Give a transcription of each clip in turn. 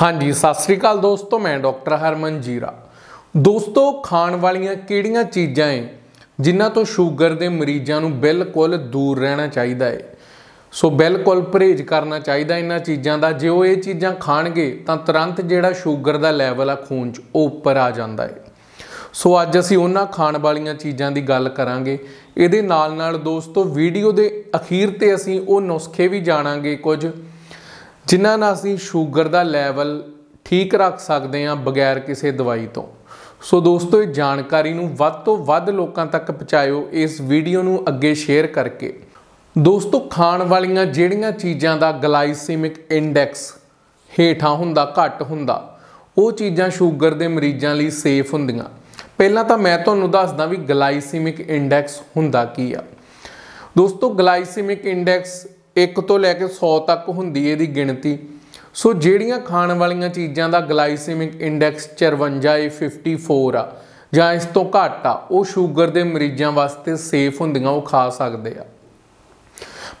ਹਾਂਜੀ ਸਤਿ ਸ੍ਰੀ ਅਕਾਲ ਦੋਸਤੋ ਮੈਂ ਡਾਕਟਰ ਹਰਮਨ ਜੀਰਾ ਦੋਸਤੋ ਖਾਣ ਵਾਲੀਆਂ ਕਿਹੜੀਆਂ ਚੀਜ਼ਾਂ ਹੈ ਜਿਨ੍ਹਾਂ ਤੋਂ ਸ਼ੂਗਰ ਦੇ ਮਰੀਜ਼ਾਂ ਨੂੰ ਬਿਲਕੁਲ ਦੂਰ ਰਹਿਣਾ ਚਾਹੀਦਾ ਏ ਸੋ ਬਿਲਕੁਲ ਪਰਹੇਜ਼ ਕਰਨਾ ਚਾਹੀਦਾ ਇਹਨਾਂ ਚੀਜ਼ਾਂ ਦਾ ਜੇ ਉਹ ਇਹ ਚੀਜ਼ਾਂ ਖਾਣਗੇ ਤਾਂ ਤੁਰੰਤ ਜਿਹੜਾ ਸ਼ੂਗਰ ਦਾ ਲੈਵਲ ਆ ਖੂਨ 'ਚ ਉਹ ਉੱਪਰ ਆ ਜਾਂਦਾ ਏ ਸੋ ਅੱਜ ਅਸੀਂ ਉਹਨਾਂ ਖਾਣ ਵਾਲੀਆਂ ਚੀਜ਼ਾਂ ਦੀ ਗੱਲ ਕਰਾਂਗੇ ਇਹਦੇ ਨਾਲ ਨਾਲ ਦੋਸਤੋ ਵੀਡੀਓ ਦੇ ਅਖੀਰ ਤੇ ਅਸੀਂ ਉਹ ਨੁਸਖੇ ਵੀ ਜਾਣਾਂਗੇ ਕੁਝ ਜਿਨ੍ਹਾਂ ਨਾਲ ਅਸੀਂ ਸ਼ੂਗਰ ਦਾ ਲੈਵਲ ਠੀਕ ਰੱਖ ਸਕਦੇ ਹਾਂ ਬਗੈਰ ਕਿਸੇ ਦਵਾਈ ਤੋਂ ਸੋ ਦੋਸਤੋ ਇਹ ਜਾਣਕਾਰੀ ਨੂੰ ਵੱਧ ਤੋਂ ਵੱਧ ਲੋਕਾਂ ਤੱਕ ਪਹੁੰਚਾਇਓ ਇਸ ਵੀਡੀਓ ਨੂੰ ਅੱਗੇ ਸ਼ੇਅਰ ਕਰਕੇ ਦੋਸਤੋ ਖਾਣ ਵਾਲੀਆਂ ਜਿਹੜੀਆਂ ਚੀਜ਼ਾਂ ਦਾ ਗਲਾਈਸੀਮਿਕ ਇੰਡੈਕਸ ਹੇਠਾਂ ਹੁੰਦਾ ਘੱਟ ਹੁੰਦਾ ਉਹ ਚੀਜ਼ਾਂ ਸ਼ੂਗਰ ਦੇ ਮਰੀਜ਼ਾਂ ਲਈ ਸੇਫ ਹੁੰਦੀਆਂ ਪਹਿਲਾਂ ਤਾਂ ਮੈਂ ਤੁਹਾਨੂੰ ਦੱਸਦਾ ਵੀ ਗਲਾਈਸੀਮਿਕ ਇੰਡੈਕਸ ਹੁੰਦਾ ਕੀ ਆ ਦੋਸਤੋ ਗਲਾਈਸੀਮਿਕ ਇੰਡੈਕਸ 1 ਤੋਂ ਲੈ ਕੇ 100 ਤੱਕ ਹੁੰਦੀ ਹੈ ਇਹਦੀ ਗਿਣਤੀ ਸੋ ਜਿਹੜੀਆਂ ਖਾਣ ਵਾਲੀਆਂ ਚੀਜ਼ਾਂ ਦਾ ਗਲਾਈਸੀਮਿਕ ਇੰਡੈਕਸ 54 54 ਆ ਜਾਂ ਇਸ ਤੋਂ ਘੱਟ ਆ ਉਹ ਸ਼ੂਗਰ ਦੇ ਮਰੀਜ਼ਾਂ ਵਾਸਤੇ ਸੇਫ ਹੁੰਦੀਆਂ ਉਹ ਖਾ ਸਕਦੇ ਆ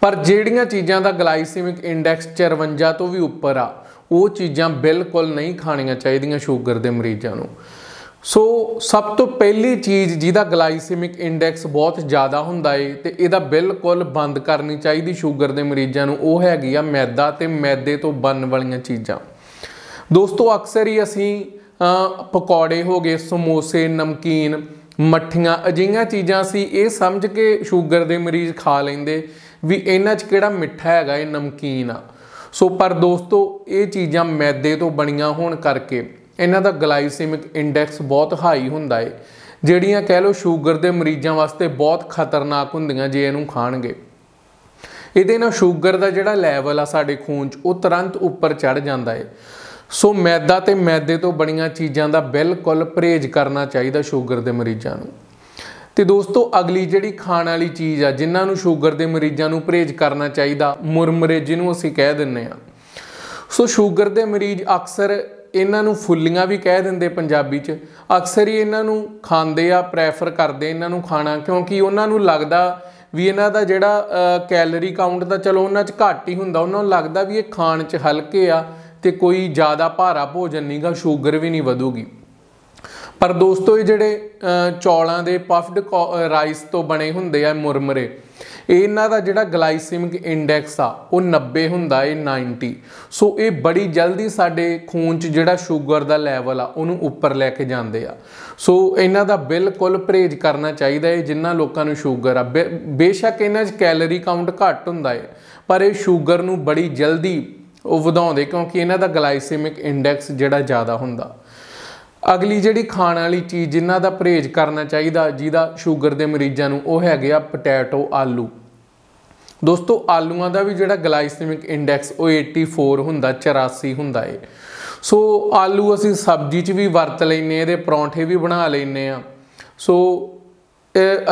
ਪਰ ਜਿਹੜੀਆਂ ਚੀਜ਼ਾਂ ਦਾ ਗਲਾਈਸੀਮਿਕ ਇੰਡੈਕਸ 54 ਤੋਂ ਵੀ ਉੱਪਰ ਆ ਉਹ ਚੀਜ਼ਾਂ ਬਿਲਕੁਲ ਨਹੀਂ ਖਾਣੀਆਂ ਚਾਹੀਦੀਆਂ ਸ਼ੂਗਰ ਦੇ ਮਰੀਜ਼ਾਂ ਨੂੰ ਸੋ ਸਭ ਤੋਂ ਪਹਿਲੀ ਚੀਜ਼ ਜਿਹਦਾ ਗਲਾਈਸੀਮਿਕ ਇੰਡੈਕਸ ਬਹੁਤ ਜ਼ਿਆਦਾ ਹੁੰਦਾ ਏ ਤੇ ਇਹਦਾ ਬਿਲਕੁਲ ਬੰਦ ਕਰਨੀ ਚਾਹੀਦੀ ਸ਼ੂਗਰ ਦੇ ਮਰੀਜ਼ਾਂ ਨੂੰ ਉਹ ਹੈਗੀ ਆ ਮੈਦਾ ਤੇ ਮੈਦੇ ਤੋਂ ਬਣਨ ਵਾਲੀਆਂ ਚੀਜ਼ਾਂ ਦੋਸਤੋ ਅਕਸਰ ਹੀ ਅਸੀਂ ਪਕੌੜੇ ਹੋ ਗਏ ਸਮੋਸੇ ਨਮਕੀਨ ਮੱਠੀਆਂ ਅਜਿਹੀਆਂ ਚੀਜ਼ਾਂ ਸੀ ਇਹ ਸਮਝ ਕੇ ਸ਼ੂਗਰ ਦੇ ਮਰੀਜ਼ ਖਾ ਲੈਂਦੇ ਵੀ ਇਹਨਾਂ 'ਚ ਕਿਹੜਾ ਮਿੱਠਾ ਹੈਗਾ ਇਹ ਨਮਕੀਨ ਆ ਸੋ ਪਰ ਦੋਸਤੋ ਇਹ ਚੀਜ਼ਾਂ ਮੈਦੇ ਤੋਂ ਬਣੀਆਂ ਹੋਣ ਕਰਕੇ ਇਹਨਾਂ ਦਾ ਗਲਾਈਸੀਮਿਕ ਇੰਡੈਕਸ ਬਹੁਤ ਹਾਈ ਹੁੰਦਾ ਏ ਜਿਹੜੀਆਂ ਕਹਿ ਲੋ ਸ਼ੂਗਰ ਦੇ ਮਰੀਜ਼ਾਂ ਵਾਸਤੇ ਬਹੁਤ ਖਤਰਨਾਕ ਹੁੰਦੀਆਂ ਜੇ ਇਹਨੂੰ ਖਾਣਗੇ ਇਹਦੇ ਨਾਲ ਸ਼ੂਗਰ ਦਾ ਜਿਹੜਾ ਲੈਵਲ ਆ ਸਾਡੇ ਖੂਨ 'ਚ ਉਹ ਤੁਰੰਤ ਉੱਪਰ ਚੜ ਜਾਂਦਾ ਏ ਸੋ ਮੈਦਾ ਤੇ ਮੈਦੇ ਤੋਂ ਬਣੀਆਂ ਚੀਜ਼ਾਂ ਦਾ ਬਿਲਕੁਲ ਪਰਹੇਜ਼ ਕਰਨਾ ਚਾਹੀਦਾ ਸ਼ੂਗਰ ਦੇ ਮਰੀਜ਼ਾਂ ਨੂੰ ਤੇ ਦੋਸਤੋ ਅਗਲੀ ਜਿਹੜੀ ਖਾਣ ਵਾਲੀ ਚੀਜ਼ ਆ ਜਿਨ੍ਹਾਂ ਨੂੰ ਸ਼ੂਗਰ ਦੇ ਮਰੀਜ਼ਾਂ ਨੂੰ ਪਰਹੇਜ਼ ਕਰਨਾ ਚਾਹੀਦਾ ਮੁਰਮਰੇ ਜਿਹਨੂੰ ਅਸੀਂ ਕਹਿ ਦਿੰਨੇ ਆ ਸੋ ਸ਼ੂਗਰ ਦੇ ਮਰੀਜ਼ ਅਕਸਰ ਇਹਨਾਂ ਨੂੰ ਫੁੱਲੀਆਂ ਵੀ ਕਹਿ ਦਿੰਦੇ ਪੰਜਾਬੀ 'ਚ ਅਕਸਰ ਹੀ ਇਹਨਾਂ ਨੂੰ ਖਾਂਦੇ ਆ ਪ੍ਰੈਫਰ ਕਰਦੇ ਇਹਨਾਂ ਨੂੰ ਖਾਣਾ ਕਿਉਂਕਿ ਉਹਨਾਂ ਨੂੰ ਲੱਗਦਾ ਵੀ ਇਹਨਾਂ ਦਾ ਜਿਹੜਾ ਕੈਲਰੀ ਕਾਊਂਟ ਦਾ ਚਲੋ ਉਹਨਾਂ 'ਚ ਘੱਟ ਹੀ ਹੁੰਦਾ ਉਹਨਾਂ ਨੂੰ ਲੱਗਦਾ ਵੀ ਇਹ ਖਾਣ 'ਚ ਹਲਕੇ ਆ ਤੇ ਕੋਈ ਜ਼ਿਆਦਾ ਭਾਰਾ ਭੋਜਨ ਨਹੀਂਗਾ ਸ਼ੂਗਰ ਵੀ ਨਹੀਂ ਵਧੂਗੀ ਪਰ ਦੋਸਤੋ ਇਹ ਜਿਹੜੇ ਚੌਲਾਂ ਦੇ ਪਫਡ ਰਾਈਸ ਤੋਂ ਬਣੇ ਹੁੰਦੇ ਆ ਮੁਰਮਰੇ ਇਹਨਾਂ ਦਾ ਜਿਹੜਾ ਗਲਾਈਸੀਮਿਕ ਇੰਡੈਕਸ ਆ ਉਹ 90 ਹੁੰਦਾ ਏ 90 ਸੋ ਇਹ ਬੜੀ ਜਲਦੀ ਸਾਡੇ ਖੂਨ 'ਚ ਜਿਹੜਾ ਸ਼ੂਗਰ ਦਾ ਲੈਵਲ ਆ ਉਹਨੂੰ ਉੱਪਰ ਲੈ ਕੇ ਜਾਂਦੇ ਆ ਸੋ ਇਹਨਾਂ ਦਾ ਬਿਲਕੁਲ ਪਰਹੇਜ਼ ਕਰਨਾ ਚਾਹੀਦਾ ਏ ਜਿਨ੍ਹਾਂ ਲੋਕਾਂ ਨੂੰ ਸ਼ੂਗਰ ਆ ਬੇਸ਼ੱਕ ਇਹਨਾਂ 'ਚ ਕੈਲਰੀ ਕਾਊਂਟ ਘੱਟ ਹੁੰਦਾ ਏ ਪਰ ਇਹ ਸ਼ੂਗਰ ਨੂੰ ਬੜੀ ਜਲਦੀ ਉਹ ਵਧਾਉਂਦੇ ਕਿਉਂਕਿ ਇਹਨਾਂ ਦਾ ਗਲਾਈਸੀਮਿਕ ਇੰਡੈਕਸ ਜਿਹੜਾ ਜ਼ਿਆਦਾ ਹੁੰਦਾ ਅਗਲੀ ਜਿਹੜੀ ਖਾਣ ਵਾਲੀ ਚੀਜ਼ ਜਿਨ੍ਹਾਂ ਦਾ ਪਰਹੇਜ਼ ਕਰਨਾ ਚਾਹੀਦਾ ਜਿਹਦਾ ਸ਼ੂਗਰ ਦੇ ਮਰੀਜ਼ਾਂ ਨੂੰ ਉਹ ਹੈਗੇ ਆ ਪੋਟੈਟੋ ਆਲੂ ਦੋਸਤੋ ਆਲੂਆਂ ਦਾ ਵੀ ਜਿਹੜਾ ਗਲਾਈਸੈਮਿਕ ਇੰਡੈਕਸ ਉਹ 84 ਹੁੰਦਾ 84 ਹੁੰਦਾ ਏ ਸੋ ਆਲੂ ਅਸੀਂ ਸਬਜ਼ੀ 'ਚ ਵੀ ਵਰਤ ਲੈਨੇ ਇਹਦੇ ਪਰੌਂਠੇ ਵੀ ਬਣਾ ਲੈਨੇ ਆ ਸੋ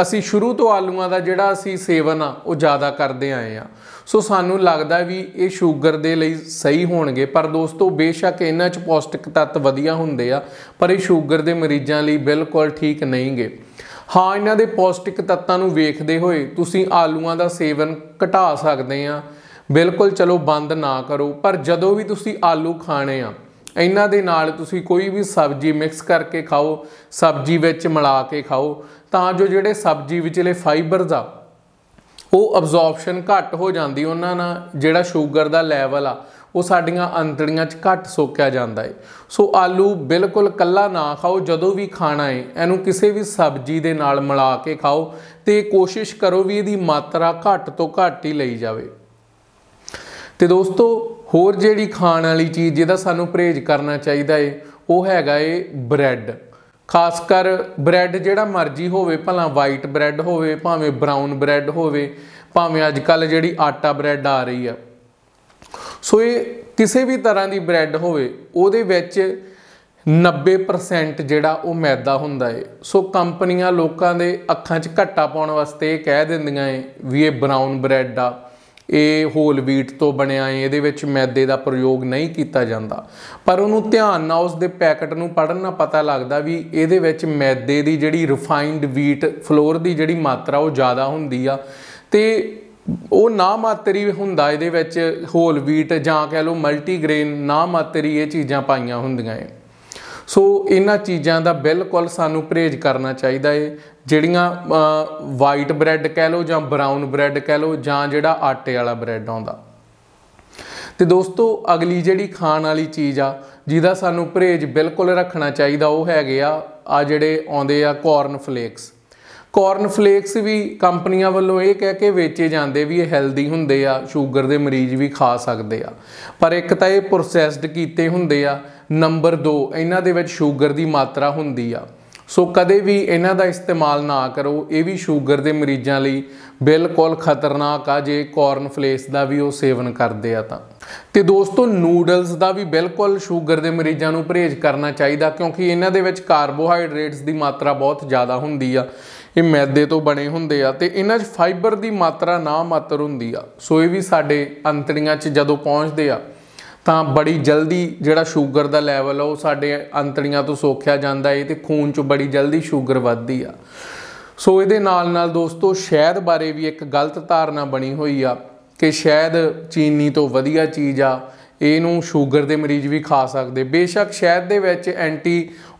ਅਸੀਂ ਸ਼ੁਰੂ ਤੋਂ ਆਲੂਆਂ ਦਾ ਜਿਹੜਾ ਅਸੀਂ ਸੇਵਨ ਆ ਉਹ ਜ਼ਿਆਦਾ ਕਰਦੇ ਆਏ ਆ ਸੋ ਸਾਨੂੰ ਲੱਗਦਾ ਵੀ ਇਹ ਸ਼ੂਗਰ ਦੇ ਲਈ ਸਹੀ ਹੋਣਗੇ ਪਰ ਦੋਸਤੋ ਬੇਸ਼ੱਕ ਇਹਨਾਂ 'ਚ ਪੌਸ਼ਟਿਕ ਤੱਤ ਵਧੀਆ ਹੁੰਦੇ ਆ ਪਰ ਇਹ ਸ਼ੂਗਰ ਦੇ ਮਰੀਜ਼ਾਂ ਲਈ ਬਿਲਕੁਲ ਠੀਕ ਨਹੀਂਗੇ ਹਾਂ ਇਹਨਾਂ ਦੇ ਪੌਸ਼ਟਿਕ ਤੱਤਾਂ ਨੂੰ ਵੇਖਦੇ ਹੋਏ ਤੁਸੀਂ ਆਲੂਆਂ ਦਾ ਸੇਵਨ ਘਟਾ ਸਕਦੇ ਆ ਬਿਲਕੁਲ ਚਲੋ ਬੰਦ ਨਾ ਕਰੋ ਪਰ ਜਦੋਂ ਵੀ ਤੁਸੀਂ ਆਲੂ ਖਾਣੇ ਆ ਇਹਨਾਂ ਦੇ ਨਾਲ ਤੁਸੀਂ ਕੋਈ ਵੀ ਸਬਜ਼ੀ ਮਿਕਸ ਕਰਕੇ ਖਾਓ ਸਬਜ਼ੀ ਵਿੱਚ ਮਿਲਾ ਕੇ ਖਾਓ ਤਾਂ ਜੋ ਜਿਹੜੇ ਸਬਜ਼ੀ ਵਿੱਚਲੇ ਫਾਈਬਰਸ ਆ ਉਹ ਅਬਜ਼ੌਰਪਸ਼ਨ ਘੱਟ ਹੋ ਜਾਂਦੀ ਉਹਨਾਂ ਨਾਲ ਜਿਹੜਾ ਸ਼ੂਗਰ ਦਾ ਲੈਵਲ ਆ ਉਹ ਸਾਡੀਆਂ ਅੰਤੜੀਆਂ 'ਚ ਘੱਟ ਸੋਕਿਆ ਜਾਂਦਾ ਹੈ ਸੋ ਆਲੂ ਬਿਲਕੁਲ ਕੱਲਾ ਨਾ ਖਾਓ ਜਦੋਂ ਵੀ ਖਾਣਾ ਹੈ ਇਹਨੂੰ ਕਿਸੇ ਵੀ ਸਬਜ਼ੀ ਦੇ ਨਾਲ ਮਿਲਾ ਕੇ ਖਾਓ ਤੇ ਕੋਸ਼ਿਸ਼ ਕਰੋ ਵੀ ਇਹਦੀ ਮਾਤਰਾ ਘੱਟ ਤੋਂ ਘੱਟ ਹੀ ਲਈ ਜਾਵੇ ਤੇ ਦੋਸਤੋ ਹੋਰ ਜਿਹੜੀ ਖਾਣ ਵਾਲੀ ਚੀਜ਼ ਜਿਹਦਾ ਸਾਨੂੰ ਪਰਹੇਜ਼ ਕਰਨਾ ਚਾਹੀਦਾ ਏ ਉਹ ਹੈਗਾ ਏ ਬ੍ਰੈਡ ਖਾਸ ਕਰ ਬ੍ਰੈਡ ਜਿਹੜਾ ਮਰਜ਼ੀ ਹੋਵੇ ਭਲਾ ਵਾਈਟ ਬ੍ਰੈਡ ਹੋਵੇ ਭਾਵੇਂ ਬ੍ਰਾਊਨ ਬ੍ਰੈਡ ਹੋਵੇ ਭਾਵੇਂ ਅੱਜ ਕੱਲ ਜਿਹੜੀ ਆਟਾ ਬ੍ਰੈਡ ਆ ਰਹੀ ਆ ਸੋ ਇਹ ਕਿਸੇ ਵੀ ਤਰ੍ਹਾਂ ਦੀ ਬ੍ਰੈਡ ਹੋਵੇ ਉਹਦੇ ਵਿੱਚ 90% ਜਿਹੜਾ ਉਹ ਮੈਦਾ ਹੁੰਦਾ ਏ ਸੋ ਕੰਪਨੀਆਂ ਲੋਕਾਂ ਦੇ ਅੱਖਾਂ 'ਚ ਘੱਟਾ ਪਾਉਣ ਵਾਸਤੇ ਇਹ ਕਹਿ ਦਿੰਦੀਆਂ ਏ ਵੀ ਇਹ ਬ੍ਰਾਊਨ ਬ੍ਰੈਡ ਆ ਇਹ ਹੋਲ ਵੀਟ ਤੋਂ ਬਣਿਆ ਏ ਇਹਦੇ ਵਿੱਚ ਮੈਦੇ ਦਾ ਪ੍ਰਯੋਗ ਨਹੀਂ ਕੀਤਾ ਜਾਂਦਾ ਪਰ ਉਹਨੂੰ ਧਿਆਨ ਨਾਲ ਉਸ ਦੇ ਪੈਕਟ ਨੂੰ ਪੜਨ ਨਾਲ ਪਤਾ ਲੱਗਦਾ ਵੀ ਇਹਦੇ ਵਿੱਚ ਮੈਦੇ ਦੀ ਜਿਹੜੀ ਰਿਫਾਈਨਡ ਵੀਟ ਫਲੋਰ ਦੀ ਜਿਹੜੀ ਮਾਤਰਾ ਉਹ ਜ਼ਿਆਦਾ ਹੁੰਦੀ ਆ ਤੇ ਉਹ ਨਾ ਮਾਤਰੀ ਹੁੰਦਾ ਇਹਦੇ ਵਿੱਚ ਹੋਲ ਵੀਟ ਜਾਂ ਕਹਿ ਲਓ ਮਲਟੀਗ੍ਰੇਨ ਨਾ ਮਾਤਰੀ ਇਹ ਚੀਜ਼ਾਂ ਪਾਈਆਂ ਹੁੰਦੀਆਂ ਹੈ ਸੋ ਇਹਨਾਂ ਚੀਜ਼ਾਂ ਦਾ ਬਿਲਕੁਲ ਸਾਨੂੰ ਪਰਹੇਜ਼ ਕਰਨਾ ਚਾਹੀਦਾ ਏ ਜਿਹੜੀਆਂ ਵਾਈਟ ਬ੍ਰੈਡ ਕਹਿ ਲਓ ਜਾਂ ਬ੍ਰਾਊਨ ਬ੍ਰੈਡ ਕਹਿ ਲਓ ਜਾਂ ਜਿਹੜਾ ਆਟੇ ਵਾਲਾ ਬ੍ਰੈਡ ਆਉਂਦਾ ਤੇ ਦੋਸਤੋ ਅਗਲੀ ਜਿਹੜੀ ਖਾਣ ਵਾਲੀ ਚੀਜ਼ ਆ ਜਿਹਦਾ ਸਾਨੂੰ ਪਰਹੇਜ਼ ਬਿਲਕੁਲ ਰੱਖਣਾ ਚਾਹੀਦਾ ਉਹ ਹੈਗੇ ਆ ਆ ਜਿਹੜੇ ਆਉਂਦੇ ਆ ਕੌਰਨ ਫਲੇਕਸ ਕਾਰਨ ਫਲੇਕਸ ਵੀ ਕੰਪਨੀਆਂ ਵੱਲੋਂ ਇਹ ਕਹਿ ਕੇ ਵੇਚੇ ਜਾਂਦੇ ਵੀ ਇਹ ਹੈਲਦੀ ਹੁੰਦੇ ਆ 슈ਗਰ ਦੇ ਮਰੀਜ਼ ਵੀ ਖਾ ਸਕਦੇ ਆ ਪਰ ਇੱਕ ਤਾਂ ਇਹ ਪ੍ਰੋਸੈਸਡ ਕੀਤੇ ਹੁੰਦੇ ਆ ਨੰਬਰ 2 ਇਹਨਾਂ ਦੇ ਵਿੱਚ 슈ਗਰ ਦੀ ਮਾਤਰਾ ਹੁੰਦੀ ਆ ਸੋ ਕਦੇ ਵੀ ਇਹਨਾਂ ਦਾ ਇਸਤੇਮਾਲ ਨਾ ਕਰੋ ਇਹ ਵੀ 슈ਗਰ ਦੇ ਮਰੀਜ਼ਾਂ ਲਈ ਬਿਲਕੁਲ ਖਤਰਨਾਕ ਆ ਜੇ ਕਾਰਨ ਦਾ ਵੀ ਉਹ ਸੇਵਨ ਕਰਦੇ ਆ ਤਾਂ ਤੇ ਦੋਸਤੋ ਨੂਡਲਸ ਦਾ ਵੀ ਬਿਲਕੁਲ 슈ਗਰ ਦੇ ਮਰੀਜ਼ਾਂ ਨੂੰ ਪਰਹੇਜ਼ ਕਰਨਾ ਚਾਹੀਦਾ ਕਿਉਂਕਿ ਇਹਨਾਂ ਦੇ ਵਿੱਚ ਕਾਰਬੋਹਾਈਡਰੇਟਸ ਦੀ ਮਾਤਰਾ ਬਹੁਤ ਜ਼ਿਆਦਾ ਹੁੰਦੀ ਆ ਇਹ ਮੈਦੇ ਤੋਂ ਬਣੇ ਹੁੰਦੇ ਆ ਤੇ ਇਹਨਾਂ 'ਚ ਫਾਈਬਰ ਦੀ ਮਾਤਰਾ ਨਾ ਮਾਤਰ ਹੁੰਦੀ ਆ ਸੋ ਇਹ ਵੀ ਸਾਡੇ ਅੰਤੜੀਆਂ 'ਚ ਜਦੋਂ ਪਹੁੰਚਦੇ ਆ ਤਾਂ ਬੜੀ ਜਲਦੀ ਜਿਹੜਾ ਸ਼ੂਗਰ ਦਾ ਲੈਵਲ ਆ ਉਹ ਸਾਡੇ ਅੰਤੜੀਆਂ ਤੋਂ ਸੋਖਿਆ ਜਾਂਦਾ ਏ ਤੇ ਖੂਨ 'ਚ ਬੜੀ ਜਲਦੀ ਸ਼ੂਗਰ ਵੱਧਦੀ ਆ ਸੋ ਇਹਦੇ ਨਾਲ ਨਾਲ ਦੋਸਤੋ ਸ਼ਹਿਦ ਬਾਰੇ ਵੀ ਇੱਕ ਗਲਤ ਧਾਰਨਾ ਬਣੀ ਹੋਈ ਆ ਕਿ ਸ਼ਹਿਦ ਚੀਨੀ ਤੋਂ ਵਧੀਆ ਚੀਜ਼ ਆ ਇਹਨੂੰ ਸ਼ੂਗਰ ਦੇ ਮਰੀਜ਼ ਵੀ ਖਾ ਸਕਦੇ ਬੇਸ਼ੱਕ ਸ਼ਹਿਦ ਦੇ ਵਿੱਚ ਐਂਟੀ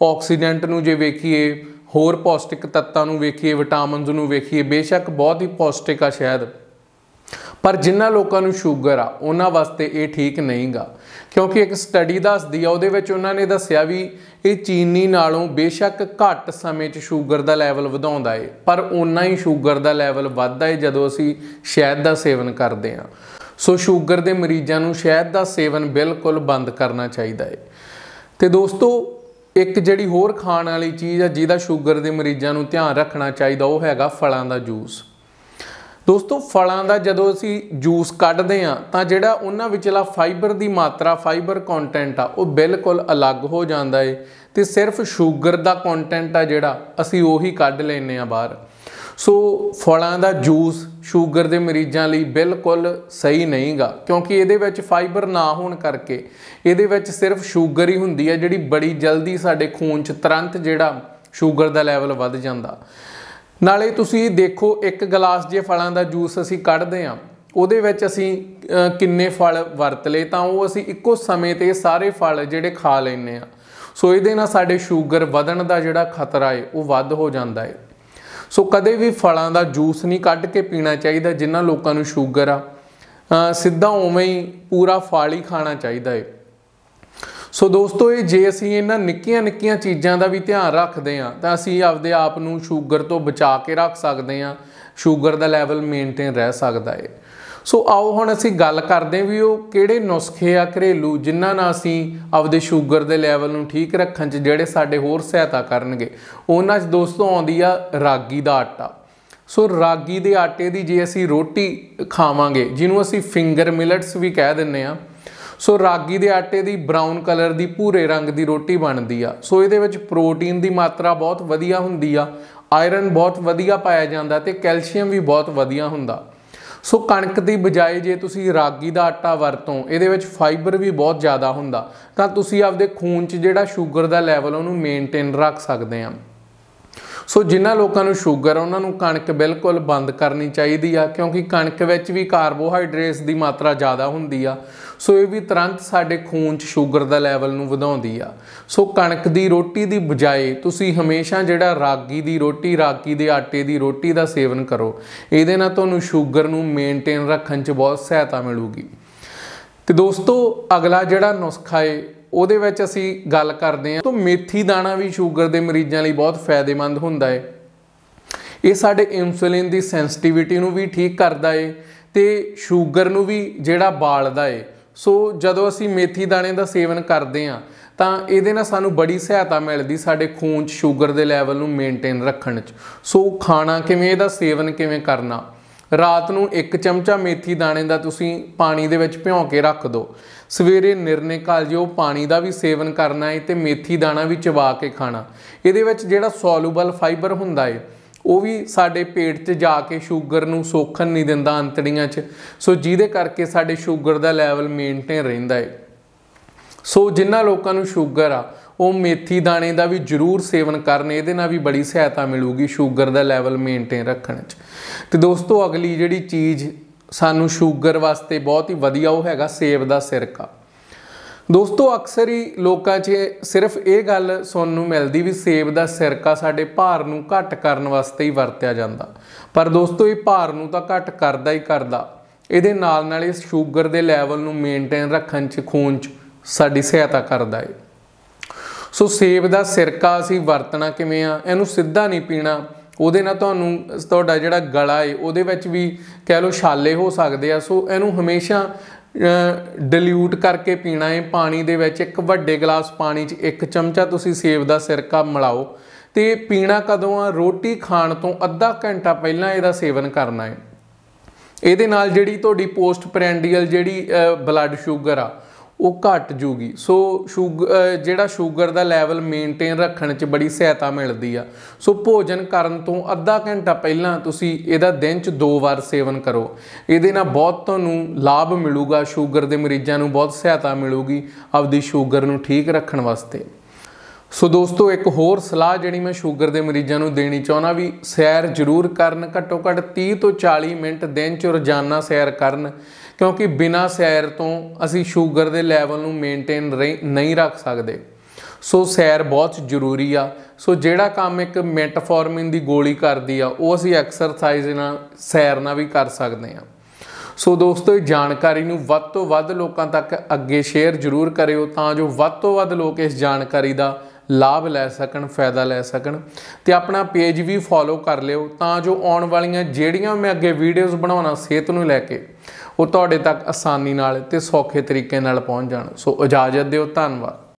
ਆਕਸੀਡੈਂਟ ਨੂੰ ਜੇ ਵੇਖੀਏ ਹੋਰ ਪੌਸ਼ਟਿਕ ਤੱਤਾਂ ਨੂੰ ਵੇਖੀਏ ਵਿਟਾਮਿਨਸ ਨੂੰ ਵੇਖੀਏ ਬੇਸ਼ੱਕ ਬਹੁਤ ਹੀ ਪੌਸ਼ਟਿਕ ਆ ਸ਼ਹਿਦ ਪਰ ਜਿਨ੍ਹਾਂ ਲੋਕਾਂ ਨੂੰ ਸ਼ੂਗਰ ਆ ਉਹਨਾਂ ਵਾਸਤੇ ਇਹ ਠੀਕ ਨਹੀਂਗਾ ਕਿਉਂਕਿ ਇੱਕ ਸਟੱਡੀ ਦੱਸਦੀ ਆ ਉਹਦੇ ਵਿੱਚ ਉਹਨਾਂ ਨੇ ਦੱਸਿਆ ਵੀ ਇਹ ਚੀਨੀ ਨਾਲੋਂ ਬੇਸ਼ੱਕ ਘੱਟ ਸਮੇਂ 'ਚ ਸ਼ੂਗਰ ਦਾ ਲੈਵਲ ਵਧਾਉਂਦਾ ਏ ਪਰ ਉਨਾ ਹੀ ਸ਼ੂਗਰ ਦਾ ਲੈਵਲ ਵੱਧਦਾ ਏ ਜਦੋਂ ਅਸੀਂ ਸ਼ਹਿਦ ਦਾ ਸੇਵਨ ਕਰਦੇ ਆ ਸੋ ਸ਼ੂਗਰ ਦੇ ਮਰੀਜ਼ਾਂ ਨੂੰ ਸ਼ਹਿਦ ਦਾ ਸੇਵਨ ਬਿਲਕੁਲ ਬੰਦ ਕਰਨਾ ਚਾਹੀਦਾ ਏ ਤੇ ਦੋਸਤੋ ਇੱਕ ਜਿਹੜੀ ਹੋਰ ਖਾਣ ਵਾਲੀ ਚੀਜ਼ ਆ ਜਿਹਦਾ ਸ਼ੂਗਰ ਦੇ ਮਰੀਜ਼ਾਂ ਨੂੰ ਧਿਆਨ ਰੱਖਣਾ ਚਾਹੀਦਾ ਉਹ ਹੈਗਾ ਫਲਾਂ ਦਾ ਜੂਸ ਦੋਸਤੋ ਫਲਾਂ ਦਾ ਜਦੋਂ ਅਸੀਂ ਜੂਸ ਕੱਢਦੇ ਆ ਤਾਂ ਜਿਹੜਾ ਉਹਨਾਂ ਵਿੱਚਲਾ ਫਾਈਬਰ ਦੀ ਮਾਤਰਾ ਫਾਈਬਰ ਕੰਟੈਂਟ ਆ ਉਹ ਬਿਲਕੁਲ ਅਲੱਗ ਹੋ ਜਾਂਦਾ ਏ ਤੇ ਸਿਰਫ ਸ਼ੂਗਰ ਦਾ ਕੰਟੈਂਟ ਆ ਜਿਹੜਾ ਅਸੀਂ ਉਹੀ ਕੱਢ ਲੈਨੇ ਆ ਬਾਹਰ ਸੋ ਫਲਾਂ ਦਾ ਜੂਸ ਸ਼ੂਗਰ ਦੇ ਮਰੀਜ਼ਾਂ ਲਈ ਬਿਲਕੁਲ ਸਹੀ ਨਹੀਂਗਾ ਕਿਉਂਕਿ ਇਹਦੇ ਵਿੱਚ ਫਾਈਬਰ ਨਾ ਹੋਣ ਕਰਕੇ ਇਹਦੇ ਵਿੱਚ ਸਿਰਫ ਸ਼ੂਗਰ ਹੀ ਹੁੰਦੀ ਹੈ ਜਿਹੜੀ ਬੜੀ ਜਲਦੀ ਸਾਡੇ ਖੂਨ 'ਚ ਤੁਰੰਤ ਜਿਹੜਾ ਸ਼ੂਗਰ ਦਾ ਲੈਵਲ ਵੱਧ ਜਾਂਦਾ ਨਾਲੇ ਤੁਸੀਂ ਦੇਖੋ ਇੱਕ ਗਲਾਸ ਜੇ ਫਲਾਂ ਦਾ ਜੂਸ ਅਸੀਂ ਕੱਢਦੇ ਆਂ ਉਹਦੇ ਵਿੱਚ ਅਸੀਂ ਕਿੰਨੇ ਫਲ ਵਰਤ ਲਏ ਤਾਂ ਉਹ ਅਸੀਂ ਇੱਕੋ ਸਮੇਂ ਤੇ ਸਾਰੇ ਫਲ ਜਿਹੜੇ ਖਾ ਲੈਨੇ ਆ ਸੋ ਇਹਦੇ ਨਾਲ ਸਾਡੇ ਸ਼ੂਗਰ ਵਧਣ ਦਾ ਜਿਹੜਾ ਖਤਰਾ ਹੈ ਉਹ ਵੱਧ ਹੋ ਜਾਂਦਾ ਹੈ ਸੋ ਕਦੇ ਵੀ ਫਲਾਂ ਦਾ ਜੂਸ ਨਹੀਂ ਕੱਢ ਕੇ ਪੀਣਾ ਚਾਹੀਦਾ ਜਿਨ੍ਹਾਂ ਲੋਕਾਂ ਨੂੰ ਸ਼ੂਗਰ ਆ ਸਿੱਧਾ ਉਵੇਂ ਹੀ ਪੂਰਾ ਫਲ ਹੀ ਖਾਣਾ ਚਾਹੀਦਾ ਹੈ ਸੋ ਦੋਸਤੋ ਇਹ ਜੇ ਅਸੀਂ ਇਹਨਾਂ ਨਿੱਕੀਆਂ ਨਿੱਕੀਆਂ ਚੀਜ਼ਾਂ ਦਾ ਵੀ ਧਿਆਨ ਰੱਖਦੇ ਆ ਤਾਂ ਅਸੀਂ ਆਪਦੇ ਆਪ ਨੂੰ ਸ਼ੂਗਰ ਤੋਂ ਬਚਾ ਕੇ ਰੱਖ ਸਕਦੇ ਆ ਸ਼ੂਗਰ ਦਾ ਲੈਵਲ ਮੇਨਟੇਨ ਰਹਿ ਸਕਦਾ ਹੈ ਸੋ ਆਓ ਹੁਣ ਅਸੀਂ ਗੱਲ ਕਰਦੇ ਹਾਂ ਵੀ ਉਹ ਕਿਹੜੇ ਨੁਸਖੇ ਆ ਘਰੇਲੂ ਜਿਨ੍ਹਾਂ ਨਾਲ ਅਸੀਂ ਆਪਦੇ ਸ਼ੂਗਰ ਦੇ ਲੈਵਲ ਨੂੰ ਠੀਕ ਰੱਖਣ 'ਚ ਜਿਹੜੇ ਸਾਡੇ ਹੋਰ ਸਹਾਇਤਾ ਕਰਨਗੇ ਉਹਨਾਂ 'ਚ ਦੋਸਤੋ ਆਉਂਦੀ ਆ ਰਾਗੀ ਦਾ ਆਟਾ ਸੋ ਰਾਗੀ ਦੇ ਆਟੇ ਦੀ ਜੇ ਅਸੀਂ ਰੋਟੀ ਖਾਵਾਂਗੇ ਜਿਹਨੂੰ ਅਸੀਂ ਫਿੰਗਰ ਮਿਲਟਸ ਵੀ ਕਹਿ ਦਿੰਨੇ ਆ ਸੋ ਰਾਗੀ ਦੇ ਆਟੇ ਦੀ ਬ੍ਰਾਊਨ ਕਲਰ ਦੀ ਭੂਰੇ ਰੰਗ ਦੀ ਰੋਟੀ ਬਣਦੀ ਆ ਸੋ ਇਹਦੇ ਵਿੱਚ ਪ੍ਰੋਟੀਨ ਦੀ ਮਾਤਰਾ ਬਹੁਤ ਵਧੀਆ ਹੁੰਦੀ ਆ ਆਇਰਨ ਬਹੁਤ ਵਧੀਆ ਪਾਇਆ ਜਾਂਦਾ ਤੇ ਕੈਲਸ਼ੀਅਮ ਵੀ ਬਹੁਤ ਵਧੀਆ ਹੁੰਦਾ ਸੋ ਕਣਕ ਦੀ ਬਜਾਏ ਜੇ ਤੁਸੀਂ ਰਾਗੀ ਦਾ ਆਟਾ ਵਰਤੋਂ ਇਹਦੇ ਵਿੱਚ ਫਾਈਬਰ ਵੀ ਬਹੁਤ ਜ਼ਿਆਦਾ ਹੁੰਦਾ ਤਾਂ ਤੁਸੀਂ ਆਪਦੇ ਖੂਨ 'ਚ ਜਿਹੜਾ ਸ਼ੂਗਰ ਦਾ ਲੈਵਲ ਉਹਨੂੰ ਮੇਨਟੇਨ ਰੱਖ ਸਕਦੇ ਆ ਸੋ ਜਿਨ੍ਹਾਂ ਲੋਕਾਂ ਨੂੰ ਸ਼ੂਗਰ ਉਹਨਾਂ ਨੂੰ ਕਣਕ ਬਿਲਕੁਲ ਬੰਦ ਕਰਨੀ ਚਾਹੀਦੀ ਆ ਕਿਉਂਕਿ ਕਣਕ ਵਿੱਚ ਵੀ ਕਾਰਬੋਹਾਈਡਰੇਟਸ ਦੀ ਮਾਤਰਾ ਜ਼ਿਆਦਾ ਹੁੰਦੀ ਆ ਸੋ ਇਹ ਵੀ ਤੁਰੰਤ ਸਾਡੇ ਖੂਨ 'ਚ ਸ਼ੂਗਰ ਦਾ ਲੈਵਲ ਨੂੰ ਵਧਾਉਂਦੀ ਆ ਸੋ ਕਣਕ ਦੀ ਰੋਟੀ ਦੀ ਬਜਾਏ ਤੁਸੀਂ ਹਮੇਸ਼ਾ ਜਿਹੜਾ ਰਾਗੀ ਦੀ ਰੋਟੀ ਰਾਗੀ ਦੇ ਆਟੇ ਦੀ ਰੋਟੀ ਦਾ ਸੇਵਨ ਕਰੋ ਇਹਦੇ ਨਾਲ ਤੁਹਾਨੂੰ ਸ਼ੂਗਰ ਨੂੰ ਮੇਨਟੇਨ ਰੱਖਣ 'ਚ ਬਹੁਤ ਸਹਾਇਤਾ ਮਿਲੂਗੀ ਤੇ ਦੋਸਤੋ ਅਗਲਾ ਜਿਹੜਾ ਨੁਸਖਾ ਏ ਉਹਦੇ ਵਿੱਚ ਅਸੀਂ ਗੱਲ ਕਰਦੇ ਆ ਤੋਂ ਮੇਥੀ ਦਾਣਾ ਵੀ ਸ਼ੂਗਰ ਦੇ ਮਰੀਜ਼ਾਂ ਲਈ ਬਹੁਤ ਫਾਇਦੇਮੰਦ ਹੁੰਦਾ ਏ ਇਹ ਸਾਡੇ ਇਨਸੂਲਿਨ ਦੀ ਸੈਂਸਿਟੀਵਿਟੀ ਨੂੰ ਵੀ ਠੀਕ ਕਰਦਾ ਏ ਤੇ ਸ਼ੂਗਰ ਨੂੰ ਵੀ ਜਿਹੜਾ ਬਾਲਦਾ ਏ ਸੋ ਜਦੋਂ ਅਸੀਂ ਮੇਥੀ ਦਾਣੇ ਦਾ ਸੇਵਨ ਕਰਦੇ ਆ ਤਾਂ ਇਹਦੇ ਨਾਲ ਸਾਨੂੰ ਬੜੀ ਸਹਾਇਤਾ ਮਿਲਦੀ ਸਾਡੇ ਖੂਨ 'ਚ ਸ਼ੂਗਰ ਦੇ ਲੈਵਲ ਨੂੰ ਮੇਨਟੇਨ ਰੱਖਣ 'ਚ ਸੋ ਖਾਣਾ ਕਿਵੇਂ ਇਹਦਾ ਸੇਵਨ ਕਿਵੇਂ ਕਰਨਾ ਰਾਤ ਨੂੰ ਇੱਕ ਚਮਚਾ ਮੇਥੀ ਦਾਣੇ ਦਾ ਤੁਸੀਂ ਪਾਣੀ ਦੇ ਵਿੱਚ ਭਿਓ ਕੇ ਰੱਖ ਦਿਓ ਸਵੇਰੇ ਨਿਰਨੇ ਕਾਲ ਜੇ ਉਹ ਪਾਣੀ ਦਾ ਵੀ ਸੇਵਨ ਕਰਨਾ ਹੈ ਤੇ ਮੇਥੀ ਦਾਣਾ ਵੀ ਚਬਾ ਕੇ ਖਾਣਾ ਇਹਦੇ ਵਿੱਚ ਜਿਹੜਾ ਸੋਲੂਬਲ ਫਾਈਬਰ ਹੁੰਦਾ ਹੈ ਉਹ ਵੀ ਸਾਡੇ ਪੇਟ 'ਚ ਜਾ ਕੇ 슈ਗਰ ਨੂੰ ਸੋਖਣ ਨਹੀਂ ਦਿੰਦਾ ਅੰਤੜੀਆਂ 'ਚ ਸੋ ਜਿਹਦੇ ਕਰਕੇ ਸਾਡੇ 슈ਗਰ ਦਾ ਲੈਵਲ ਮੇਨਟੇਨ ਰਹਿੰਦਾ ਹੈ ਸੋ ਜਿਨ੍ਹਾਂ ਲੋਕਾਂ ਨੂੰ 슈ਗਰ ਆ ਉਹ ਮੇਥੀ ਦਾਣੇ ਦਾ ਵੀ ਜ਼ਰੂਰ ਸੇਵਨ ਕਰਨ ਇਹਦੇ ਨਾਲ ਵੀ ਬੜੀ ਸਹਾਇਤਾ ਮਿਲੂਗੀ 슈ਗਰ ਦਾ ਲੈਵਲ ਮੇਨਟੇਨ ਰੱਖਣ 'ਚ ਤੇ ਦੋਸਤੋ ਅਗਲੀ ਜਿਹੜੀ ਚੀਜ਼ ਸਾਨੂੰ 슈ਗਰ ਵਾਸਤੇ ਬਹੁਤ ਹੀ ਵਧੀਆ ਉਹ ਹੈਗਾ ਸੇਬ ਦਾ ਸਿਰਕਾ ਦੋਸਤੋ ਅਕਸਰ ਹੀ ਲੋਕਾਂ 'ਚ ਸਿਰਫ ਇਹ ਗੱਲ ਸੁਣਨ ਨੂੰ ਮਿਲਦੀ ਵੀ ਸੇਬ ਦਾ ਸਿਰਕਾ ਸਾਡੇ ਭਾਰ ਨੂੰ ਘੱਟ ਕਰਨ ਵਾਸਤੇ ਹੀ ਵਰਤਿਆ ਜਾਂਦਾ ਪਰ ਦੋਸਤੋ ਇਹ ਭਾਰ ਨੂੰ ਤਾਂ ਘੱਟ ਕਰਦਾ ਹੀ ਕਰਦਾ ਇਹਦੇ ਨਾਲ ਨਾਲ ਇਹ ਸ਼ੂਗਰ ਦੇ ਲੈਵਲ ਨੂੰ ਮੇਨਟੇਨ ਰੱਖਣ 'ਚ ਖੂਨ 'ਚ ਸਾਡੀ ਸਹਾਇਤਾ ਕਰਦਾ ਹੈ ਸੋ ਸੇਬ ਦਾ ਸਿਰਕਾ ਅਸੀਂ ਵਰਤਣਾ ਕਿਵੇਂ ਆ ਇਹਨੂੰ ਸਿੱਧਾ ਨਹੀਂ ਪੀਣਾ ਉਹਦੇ ਨਾਲ ਤੁਹਾਨੂੰ ਤੁਹਾਡਾ ਜਿਹੜਾ ਗਲਾ ਹੈ ਉਹਦੇ ਵਿੱਚ ਵੀ ਕਹਿ ਲਓ ਛਾਲੇ ਹੋ ਸਕਦੇ ਆ ਸੋ ਇਹਨੂੰ ਹਮੇਸ਼ਾ ਡਿਲੂਟ ਕਰਕੇ ਪੀਣਾ ਹੈ ਪਾਣੀ ਦੇ ਵਿੱਚ ਇੱਕ ਵੱਡੇ ਗਲਾਸ ਪਾਣੀ 'ਚ ਇੱਕ ਚਮਚਾ ਤੁਸੀਂ ਸੇਬ ਦਾ ਸਿਰਕਾ ਮਿਲਾਓ ਤੇ ਪੀਣਾ ਕਦੋਂ ਆ ਰੋਟੀ ਖਾਣ ਤੋਂ ਅੱਧਾ ਘੰਟਾ ਪਹਿਲਾਂ ਇਹਦਾ ਸੇਵਨ ਕਰਨਾ ਹੈ ਇਹਦੇ ਨਾਲ ਜਿਹੜੀ ਤੁਹਾਡੀ ਪੋਸਟ ਪ੍ਰੈਂਡੀਅਲ ਜਿਹੜੀ ਬਲੱਡ ਸ਼ੂਗਰ ਆ ਉਹ ਘਟ ਜੂਗੀ ਸੋ ਜਿਹੜਾ ਸ਼ੂਗਰ ਦਾ ਲੈਵਲ ਮੇਨਟੇਨ ਰੱਖਣ 'ਚ ਬੜੀ ਸਹਾਇਤਾ ਮਿਲਦੀ ਆ ਸੋ ਭੋਜਨ ਕਰਨ ਤੋਂ ਅੱਧਾ ਘੰਟਾ ਪਹਿਲਾਂ ਤੁਸੀਂ ਇਹਦਾ ਦਿਨ 'ਚ ਦੋ ਵਾਰ ਸੇਵਨ ਕਰੋ ਇਹਦੇ ਨਾਲ ਬਹੁਤ ਤੁਹਾਨੂੰ ਲਾਭ ਮਿਲੂਗਾ ਸ਼ੂਗਰ ਦੇ ਮਰੀਜ਼ਾਂ ਨੂੰ ਬਹੁਤ ਸਹਾਇਤਾ ਮਿਲੂਗੀ ਆਪਦੀ ਸ਼ੂਗਰ ਨੂੰ ਠੀਕ ਰੱਖਣ ਵਾਸਤੇ ਸੋ ਦੋਸਤੋ ਇੱਕ ਹੋਰ ਸਲਾਹ ਜਿਹੜੀ ਮੈਂ ਸ਼ੂਗਰ ਦੇ ਮਰੀਜ਼ਾਂ ਨੂੰ ਦੇਣੀ ਚਾਹੁੰਦਾ ਵੀ ਸੈਰ ਜ਼ਰੂਰ ਕਰਨ ਘੱਟੋ ਘੱਟ 30 ਤੋਂ 40 ਮਿੰਟ ਦਿਨ 'ਚ ਰੋਜ਼ਾਨਾ ਸੈਰ ਕਰਨ ਕਿਉਂਕਿ ਬਿਨਾ ਸੈਰ ਤੋਂ ਅਸੀਂ ਸ਼ੂਗਰ ਦੇ ਲੈਵਲ ਨੂੰ ਮੇਨਟੇਨ ਨਹੀਂ ਰੱਖ ਸਕਦੇ ਸੋ ਸੈਰ ਬਹੁਤ ਜ਼ਰੂਰੀ ਆ ਸੋ ਜਿਹੜਾ ਕੰਮ ਇੱਕ ਮੈਟਫੋਰਮਿਨ ਦੀ ਗੋਲੀ ਕਰਦੀ ਆ ਉਹ ਅਸੀਂ ਐਕਸਰਸਾਈਜ਼ ਨਾਲ ਸੈਰ ਨਾਲ ਵੀ ਕਰ ਸਕਦੇ ਆ ਸੋ ਦੋਸਤੋ ਇਹ ਜਾਣਕਾਰੀ ਨੂੰ ਵੱਧ ਤੋਂ ਵੱਧ ਲੋਕਾਂ ਤੱਕ ਅੱਗੇ ਸ਼ੇਅਰ ਜ਼ਰੂਰ ਕਰਿਓ ਤਾਂ ਜੋ ਵੱਧ ਤੋਂ ਵੱਧ ਲੋਕ ਇਸ ਜਾਣਕਾਰੀ ਦਾ ਲਾਭ ਲੈ ਸਕਣ ਫਾਇਦਾ ਲੈ ਸਕਣ ਤੇ ਆਪਣਾ ਪੇਜ ਵੀ ਫੋਲੋ ਕਰ ਲਿਓ ਤਾਂ ਜੋ ਆਉਣ ਵਾਲੀਆਂ ਜਿਹੜੀਆਂ ਮੈਂ ਅੱਗੇ ਵੀਡੀਓਜ਼ ਬਣਾਉਣਾ ਸਿਹਤ ਨੂੰ ਲੈ ਕੇ ਉਹ ਤੁਹਾਡੇ ਤੱਕ ਆਸਾਨੀ ਨਾਲ ਤੇ ਸੌਖੇ ਤਰੀਕੇ ਨਾਲ ਪਹੁੰਚ ਜਾਣ ਸੋ ਇਜਾਜ਼ਤ ਦਿਓ ਧੰਨਵਾਦ